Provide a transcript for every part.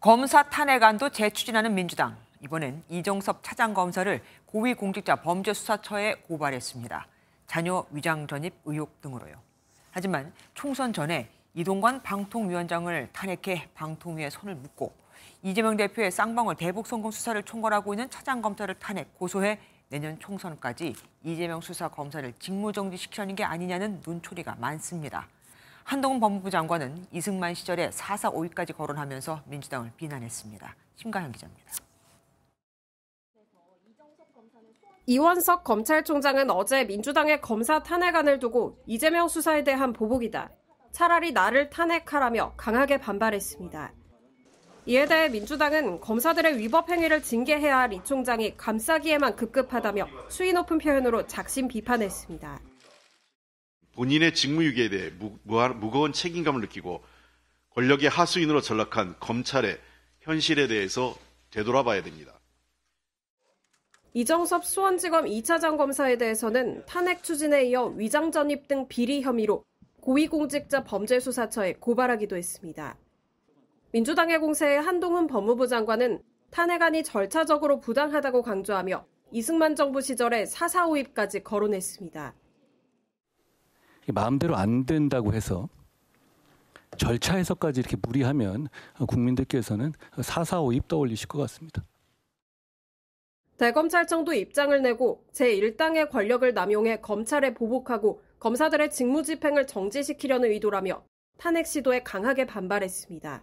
검사 탄핵안도 재추진하는 민주당. 이번엔 이종섭 차장검사를 고위공직자 범죄수사처에 고발했습니다. 자녀 위장 전입 의혹 등으로요. 하지만 총선 전에 이동관 방통위원장을 탄핵해 방통위에 손을 묶고 이재명 대표의 쌍방울 대북송금 수사를 총괄하고 있는 차장검사를 탄핵 고소해 내년 총선까지 이재명 수사검사를 직무정지시키는게 아니냐는 눈초리가 많습니다. 한동훈 법무부 장관은 이승만 시절에 4 4 5위까지 거론하면서 민주당을 비난했습니다. 심가영 기자입니다. 이원석 검찰총장은 어제 민주당의 검사 탄핵안을 두고 이재명 수사에 대한 보복이다. 차라리 나를 탄핵하라며 강하게 반발했습니다. 이에 대해 민주당은 검사들의 위법 행위를 징계해야 할 이 총장이 감싸기에만 급급하다며 수위 높은 표현으로 작심 비판했습니다. 본인의 직무유기에 대해 무거운 책임감을 느끼고 권력의 하수인으로 전락한 검찰의 현실에 대해서 되돌아봐야 됩니다. 이정섭 수원지검 2차장 검사에 대해서는 탄핵 추진에 이어 위장 전입 등 비리 혐의로 고위공직자 범죄수사처에 고발하기도 했습니다. 민주당의 공세에 한동훈 법무부 장관은 탄핵안이 절차적으로 부당하다고 강조하며 이승만 정부 시절에 사사오입까지 거론했습니다. 마음대로 안 된다고 해서 절차에서까지 이렇게 무리하면 국민들께서는 사사오입 떠올리실 것 같습니다. 대검찰청도 입장을 내고 제1당의 권력을 남용해 검찰에 보복하고 검사들의 직무집행을 정지시키려는 의도라며 탄핵 시도에 강하게 반발했습니다.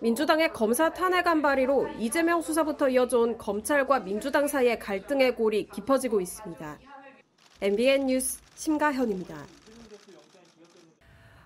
민주당의 검사 탄핵안 발의로 이재명 수사부터 이어져온 검찰과 민주당 사이의 갈등의 골이 깊어지고 있습니다. MBN 뉴스 심가현입니다.